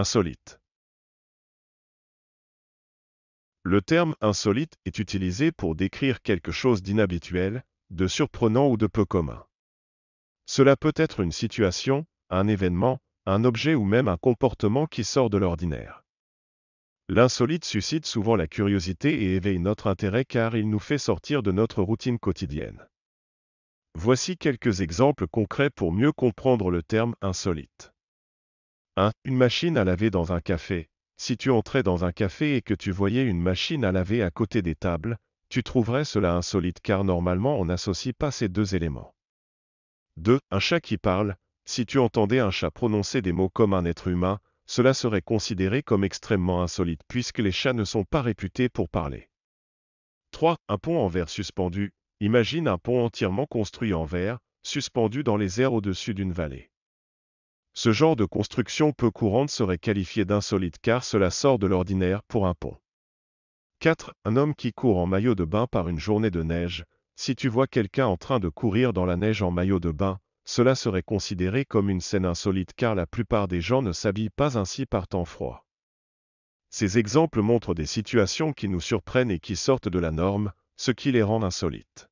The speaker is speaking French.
Insolite. Le terme insolite est utilisé pour décrire quelque chose d'inhabituel, de surprenant ou de peu commun. Cela peut être une situation, un événement, un objet ou même un comportement qui sort de l'ordinaire. L'insolite suscite souvent la curiosité et éveille notre intérêt car il nous fait sortir de notre routine quotidienne. Voici quelques exemples concrets pour mieux comprendre le terme insolite. 1. Hein, une machine à laver dans un café. Si tu entrais dans un café et que tu voyais une machine à laver à côté des tables, tu trouverais cela insolite car normalement on n'associe pas ces deux éléments. 2. Un chat qui parle. Si tu entendais un chat prononcer des mots comme un être humain, cela serait considéré comme extrêmement insolite puisque les chats ne sont pas réputés pour parler. 3. Un pont en verre suspendu. Imagine un pont entièrement construit en verre, suspendu dans les airs au-dessus d'une vallée. Ce genre de construction peu courante serait qualifié d'insolite car cela sort de l'ordinaire pour un pont. 4. Un homme qui court en maillot de bain par une journée de neige. Si tu vois quelqu'un en train de courir dans la neige en maillot de bain, cela serait considéré comme une scène insolite car la plupart des gens ne s'habillent pas ainsi par temps froid. Ces exemples montrent des situations qui nous surprennent et qui sortent de la norme, ce qui les rend insolites.